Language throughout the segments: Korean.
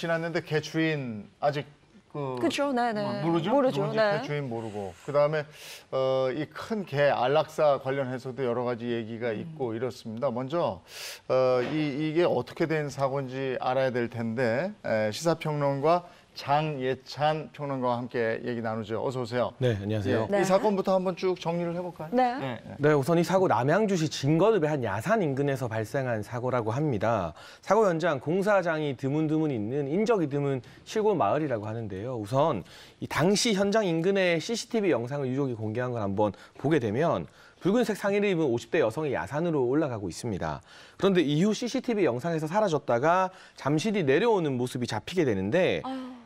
지났는데 개 주인 아직 그 그쵸, 네네. 네. 뭐 모르죠? 모르죠, 누군지 네. 개 주인 모르고 그 다음에 어, 이 큰 개 안락사 관련해서도 여러 가지 얘기가 음. 있고 이렇습니다. 먼저 어, 이, 이게 어떻게 된 사고인지 알아야 될 텐데 에, 시사평론가 장예찬 평론가와 함께 얘기 나누죠. 어서 오세요. 네, 안녕하세요. 예, 네. 이 사건부터 한번 쭉 정리를 해볼까요? 네. 네. 네. 네, 우선 이 사고 남양주시 진거읍의 한 야산 인근에서 발생한 사고라고 합니다. 사고 현장 공사장이 드문드문 있는 인적이 드문 실고 마을이라고 하는데요. 우선 이 당시 현장 인근의 CCTV 영상을 유족이 공개한 걸 한번 보게 되면 붉은색 상의를 입은 50대 여성이 야산으로 올라가고 있습니다. 그런데 이후 CCTV 영상에서 사라졌다가 잠시 뒤 내려오는 모습이 잡히게 되는데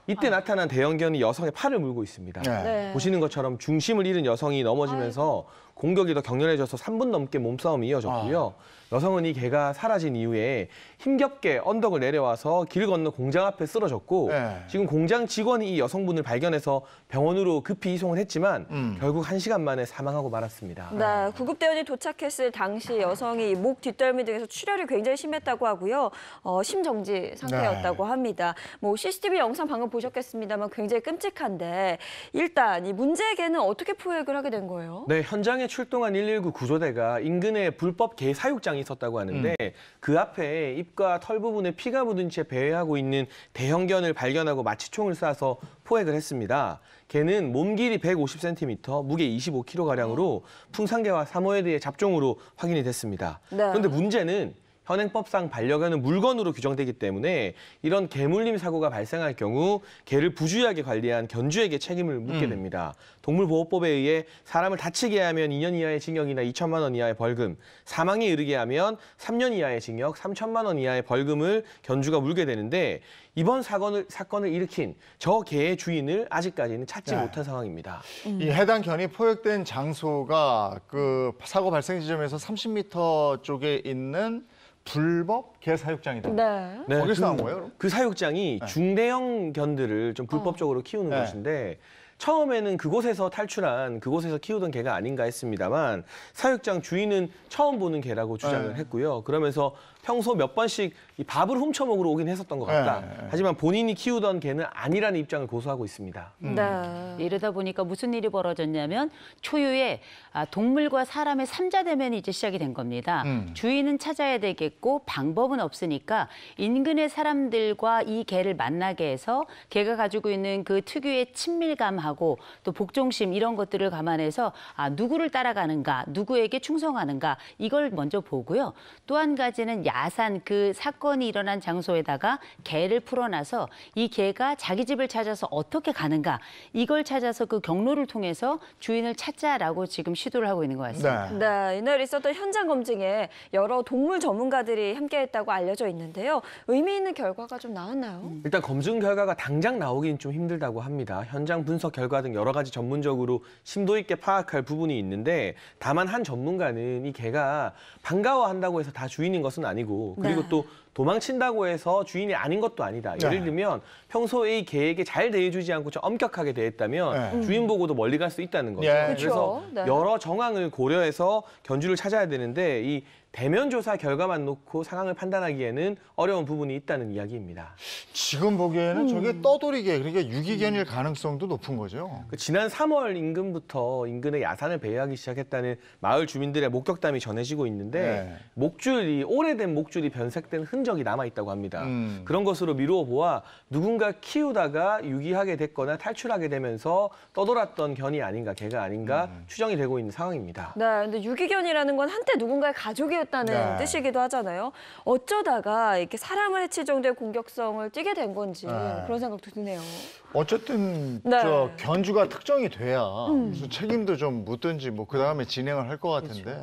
이때 나타난 대형견이 여성의 팔을 물고 있습니다. 네. 네. 보시는 것처럼 중심을 잃은 여성이 넘어지면서 공격이 더 격렬해져서 3분 넘게 몸싸움이 이어졌고요. 아. 여성은 이 개가 사라진 이후에 힘겹게 언덕을 내려와서 길 건너 공장 앞에 쓰러졌고 네. 지금 공장 직원이 이 여성분을 발견해서 병원으로 급히 이송을 했지만 음. 결국 1시간 만에 사망하고 말았습니다. 네, 구급대원이 도착했을 당시 여성이 목 뒷덜미 등에서 출혈이 굉장히 심했다고 하고요. 어, 심정지 상태였다고 네. 합니다. 뭐 CCTV 영상 방금 보셨겠습니다만 굉장히 끔찍한데 일단 이 문제개는 어떻게 포획을 하게 된 거예요? 네, 현장에 최근에 출동한 119 구조대가 인근에 불법 개 사육장이 있었다고 하는데 음. 그 앞에 입과 털 부분에 피가 묻은 채 배회하고 있는 대형견을 발견하고 마취총을 쏴서 포획을 했습니다. 개는 몸 길이 150cm, 무게 25kg가량으로 음. 풍산개와 사모예드의 잡종으로 확인이 됐습니다. 네. 그런데 문제는 현행법상 반려견은 물건으로 규정되기 때문에 이런 개물림 사고가 발생할 경우 개를 부주의하게 관리한 견주에게 책임을 묻게 음. 됩니다. 동물보호법에 의해 사람을 다치게 하면 2년 이하의 징역이나 2천만 원 이하의 벌금, 사망에 이르게 하면 3년 이하의 징역, 3천만 원 이하의 벌금을 견주가 물게 되는데 이번 사건을 사건을 일으킨 저 개의 주인을 아직까지는 찾지 네. 못한 상황입니다. 음. 이 해당 견이 포획된 장소가 그 사고 발생 지점에서 30m 쪽에 있는 불법 개사육장이다. 네. 네. 거기서 그, 나온 거예요? 그럼? 그 사육장이 네. 중대형 견들을 좀 불법적으로 어. 키우는 네. 곳인데 처음에는 그곳에서 탈출한 그곳에서 키우던 개가 아닌가 했습니다만 사육장 주인은 처음 보는 개라고 주장을 네. 했고요. 그러면서 평소 몇 번씩 이 밥을 훔쳐 먹으러 오긴 했었던 것 같다. 네. 하지만 본인이 키우던 개는 아니라는 입장을 고수하고 있습니다. 음. 네. 이러다 보니까 무슨 일이 벌어졌냐면 초유의 아, 동물과 사람의 삼자대면이 이제 시작이 된 겁니다. 음. 주인은 찾아야 되겠고 방법은 없으니까 인근의 사람들과 이 개를 만나게 해서 개가 가지고 있는 그 특유의 친밀감 반항하고 또 복종심 이런 것들을 감안해서 아, 누구를 따라가는가, 누구에게 충성하는가 이걸 먼저 보고요. 또 한 가지는 야산 그 사건이 일어난 장소에다가 개를 풀어놔서 이 개가 자기 집을 찾아서 어떻게 가는가 이걸 찾아서 그 경로를 통해서 주인을 찾자라고 지금 시도를 하고 있는 것 같습니다. 네, 네 이날 있었던 현장 검증에 여러 동물 전문가들이 함께했다고 알려져 있는데요. 의미 있는 결과가 좀 나왔나요? 일단 검증 결과가 당장 나오긴 좀 힘들다고 합니다. 현장 분석 결과 등 여러 가지 전문적으로 심도 있게 파악할 부분이 있는데 다만 한 전문가는 이 개가 반가워한다고 해서 다 주인인 것은 아니고 그리고 네. 또 도망친다고 해서 주인이 아닌 것도 아니다. 네. 예를 네. 들면 평소에 이 개에게 잘 대해주지 않고 좀 엄격하게 대했다면 네. 음. 주인 보고도 멀리 갈 수 있다는 거죠. 예. 그래서 네. 여러 정황을 고려해서 견주를 찾아야 되는데 이 대면 조사 결과만 놓고 상황을 판단하기에는 어려운 부분이 있다는 이야기입니다. 지금 보기에는 음. 저게 떠돌이게 그러니까 유기견일 음. 가능성도 높은 거죠. 그 지난 3월 임금부터 인근의 야산을 배회하기 시작했다는 마을 주민들의 목격담이 전해지고 있는데 네. 목줄이 오래된 목줄이 변색된 흔적이 남아 있다고 합니다. 음. 그런 것으로 미루어 보아 누군가 키우다가 유기하게 됐거나 탈출하게 되면서 떠돌았던 견이 아닌가, 개가 아닌가 음. 추정이 되고 있는 상황입니다. 네, 근데 유기견이라는 건 한때 누군가의 가족이 해치겠다는 네. 뜻이기도 하잖아요. 어쩌다가 이렇게 사람을 해칠 정도의 공격성을 띠게 된 건지 네. 그런 생각도 드네요. 어쨌든 네. 저 견주가 특정이 돼야 음. 무슨 책임도 좀 묻든지 뭐그 다음에 진행을 할 것 같은데. 그렇죠.